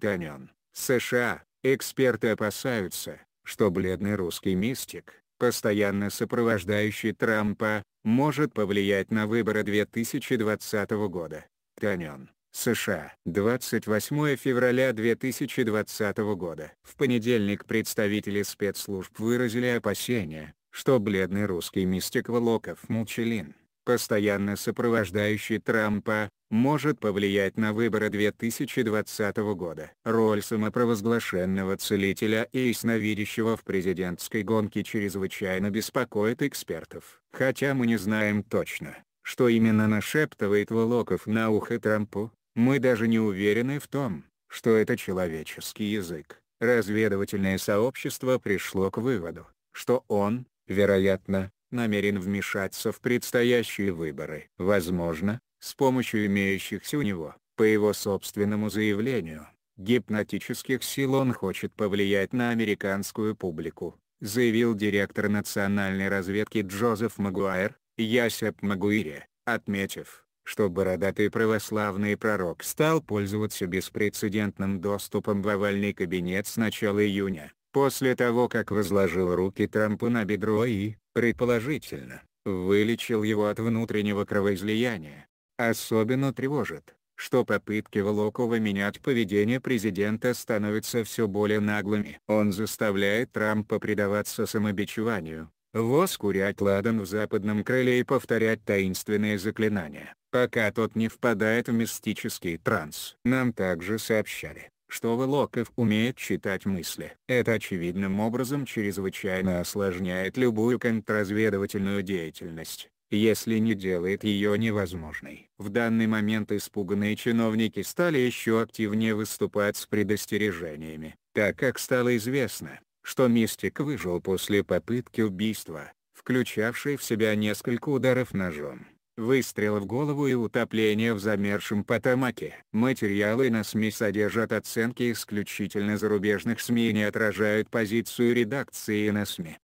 Танен, США, эксперты опасаются, что бледный русский мистик, постоянно сопровождающий Трампа, может повлиять на выборы 2020 года. Танен, США. 28 февраля 2020 года. В понедельник представители спецслужб выразили опасения, что бледный русский мистик Волоков Мучелин постоянно сопровождающий Трампа, может повлиять на выборы 2020 года. Роль самопровозглашенного целителя и ясновидящего в президентской гонке чрезвычайно беспокоит экспертов. Хотя мы не знаем точно, что именно нашептывает Волоков на ухо Трампу, мы даже не уверены в том, что это человеческий язык. Разведывательное сообщество пришло к выводу, что он, вероятно, намерен вмешаться в предстоящие выборы. Возможно, с помощью имеющихся у него, по его собственному заявлению, гипнотических сил он хочет повлиять на американскую публику, заявил директор национальной разведки Джозеф Магуайр, Ясеп Магуире, отметив, что бородатый православный пророк стал пользоваться беспрецедентным доступом в овальный кабинет с начала июня, после того как возложил руки Трампу на бедро и, предположительно, вылечил его от внутреннего кровоизлияния. Особенно тревожит, что попытки Волокова менять поведение президента становятся все более наглыми. Он заставляет Трампа предаваться самобичеванию, воскурять ладан в западном крыле и повторять таинственные заклинания, пока тот не впадает в мистический транс. Нам также сообщали, что Волоков умеет читать мысли. Это очевидным образом чрезвычайно осложняет любую контрразведывательную деятельность если не делает ее невозможной. В данный момент испуганные чиновники стали еще активнее выступать с предостережениями, так как стало известно, что Мистик выжил после попытки убийства, включавшей в себя несколько ударов ножом выстрела в голову и утопления в замершем потомаке. Материалы на СМИ содержат оценки исключительно зарубежных СМИ и не отражают позицию редакции на СМИ.